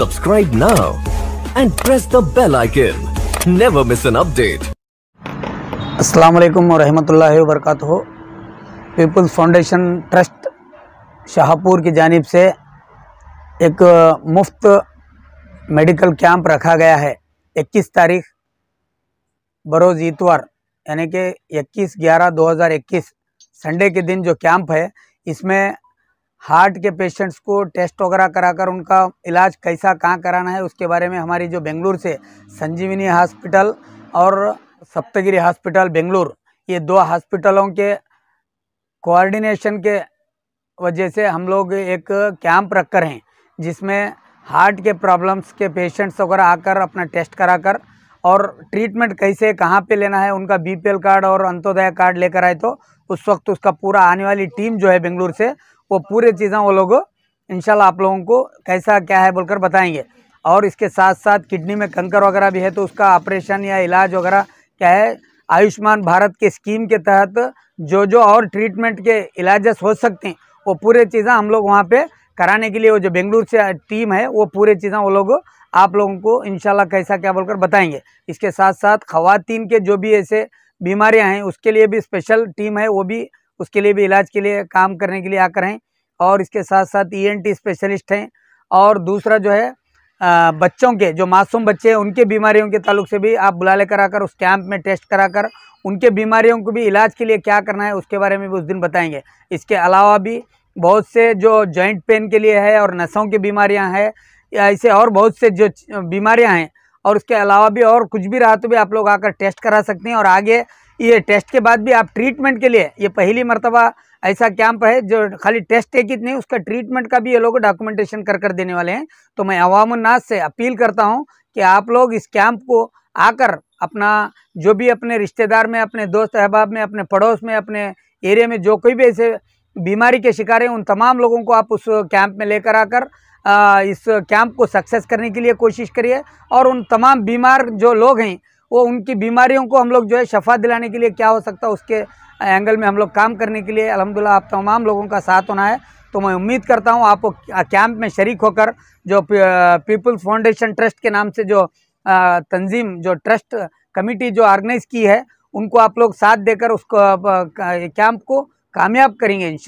Subscribe now and press the bell icon. Never miss an update. असलकम वरहमल work people's foundation trust Shahpur की जानब से एक मुफ्त मेडिकल कैंप रखा गया है 21 तारीख बरोज़ इतवार यानी कि 21 ग्यारह 2021 संडे के दिन जो कैंप है इसमें हार्ट के पेशेंट्स को टेस्ट वगैरह कराकर उनका इलाज कैसा कहाँ कराना है उसके बारे में हमारी जो बेंगलुरु से संजीवनी हॉस्पिटल और सप्तगिरी हॉस्पिटल बेंगलुरु ये दो हॉस्पिटलों के कोऑर्डिनेशन के वजह से हम लोग एक कैंप रख कर हैं जिसमें हार्ट के प्रॉब्लम्स के पेशेंट्स वगैरह आकर अपना टेस्ट कराकर और ट्रीटमेंट कैसे कहाँ पे लेना है उनका बीपीएल कार्ड और अंत्योदय कार्ड लेकर आए तो उस वक्त उसका पूरा आने वाली टीम जो है बेंगलुरु से वो पूरे चीज़ें वो लोग इनशाला आप लोगों को कैसा क्या है बोलकर बताएंगे और इसके साथ साथ किडनी में कंकर वगैरह भी है तो उसका ऑपरेशन या इलाज वगैरह क्या है आयुष्मान भारत के स्कीम के तहत जो जो और ट्रीटमेंट के इलाजेस हो सकते हैं वो पूरे चीज़ें हम लोग वहाँ पे कराने के लिए वो जो बेंगलुरु से टीम है वो पूरे चीज़ें वो लोग आप लोगों को इनशाला कैसा क्या बोलकर बताएंगे इसके साथ साथ खातन के जो भी ऐसे बीमारियाँ हैं उसके लिए भी स्पेशल टीम है वो भी उसके लिए भी इलाज के लिए काम करने के लिए आकर हैं और इसके साथ साथ ईएनटी e स्पेशलिस्ट हैं और दूसरा जो है आ, बच्चों के जो मासूम बच्चे हैं उनके बीमारियों के ताल्लुक से भी आप बुला लेकर आकर उस कैंप में टेस्ट कराकर उनके बीमारियों को भी इलाज के लिए क्या करना है उसके बारे में भी उस दिन बताएंगे इसके अलावा भी बहुत से जो जॉइंट पेन के लिए है और नसों की बीमारियां हैं या ऐसे और बहुत से जो बीमारियां हैं और उसके अलावा भी और कुछ भी रहा तो भी आप लोग आकर टेस्ट करा सकते हैं और आगे ये टेस्ट के बाद भी आप ट्रीटमेंट के लिए ये पहली मरतबा ऐसा कैंप है जो खाली टेस्ट एक ही नहीं उसका ट्रीटमेंट का भी ये लोग डॉक्यूमेंटेशन कर कर देने वाले हैं तो मैं अवामनाज से अपील करता हूँ कि आप लोग इस कैंप को आकर अपना जो भी अपने रिश्तेदार में अपने दोस्त अहबाब में अपने पड़ोस में अपने एरिया में जो कोई भी ऐसे बीमारी के शिकार हैं उन तमाम लोगों को आप उस कैंप में लेकर आकर इस कैंप को सक्सेस करने के लिए कोशिश करिए और उन तमाम बीमार जो लोग हैं वो उनकी बीमारियों को हम लोग जो है शफा दिलाने के लिए क्या हो सकता है उसके एंगल में हम लोग काम करने के लिए अलहमदिल्ला आप तमाम लोगों का साथ होना है तो मैं उम्मीद करता हूँ आप कैंप में शरीक होकर जो पीपल्स फाउंडेशन ट्रस्ट के नाम से जो तंजीम जो ट्रस्ट कमेटी जो ऑर्गेनाइज़ की है उनको आप लोग साथ देकर उसको कैंप को कामयाब करेंगे इन